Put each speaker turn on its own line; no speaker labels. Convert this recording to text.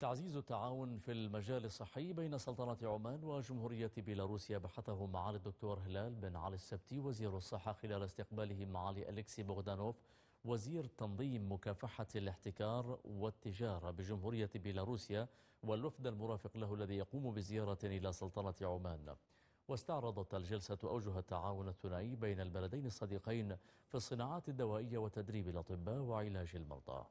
تعزيز التعاون في المجال الصحي بين سلطنة عمان وجمهورية بيلاروسيا بحثه معالي الدكتور هلال بن علي السبتي وزير الصحة خلال استقباله معالي أليكسي بوغدانوف وزير تنظيم مكافحة الاحتكار والتجارة بجمهورية بيلاروسيا والوفد المرافق له الذي يقوم بزيارة إلى سلطنة عمان واستعرضت الجلسة أوجه التعاون الثنائي بين البلدين الصديقين في الصناعات الدوائية وتدريب الأطباء وعلاج المرضى